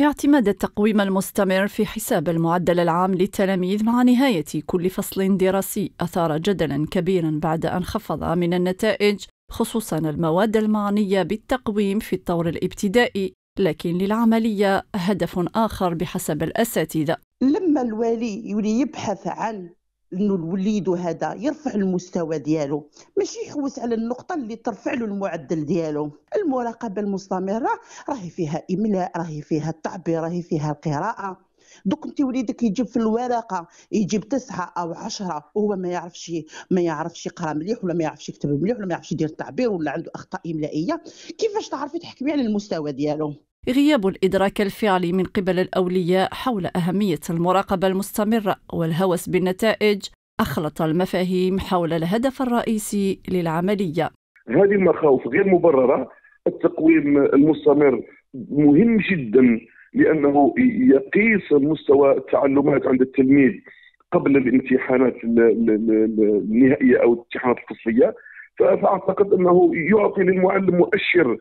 اعتماد التقويم المستمر في حساب المعدل العام للتلاميذ مع نهاية كل فصل دراسي أثار جدلا كبيرا بعد أن خفض من النتائج خصوصا المواد المعنية بالتقويم في الطور الابتدائي لكن للعملية هدف آخر بحسب الأساتذة لما الوالي يولي يبحث عن انه الوليد هذا يرفع المستوى ديالو ماشي يحوس على النقطه اللي ترفع له المعدل ديالو المراقبه المستمره راهي فيها املاء راهي فيها التعبير راهي فيها القراءه دوك انت وليدك يجيب في الورقه يجيب تسعة او عشرة وهو ما يعرفش ما يعرفش يقرا مليح ولا ما يعرفش يكتب مليح ولا ما يعرفش يدير التعبير ولا عنده اخطاء املائيه كيفاش تعرفي تحكمي على المستوى ديالو غياب الإدراك الفعلي من قبل الأولياء حول أهمية المراقبة المستمرة والهوس بالنتائج أخلط المفاهيم حول الهدف الرئيسي للعملية هذه المخاوف غير مبررة التقويم المستمر مهم جدا لأنه يقيس مستوى التعلمات عند التلميذ قبل الامتحانات النهائية أو الامتحانات الفصلية فأعتقد أنه يعطي للمعلم مؤشر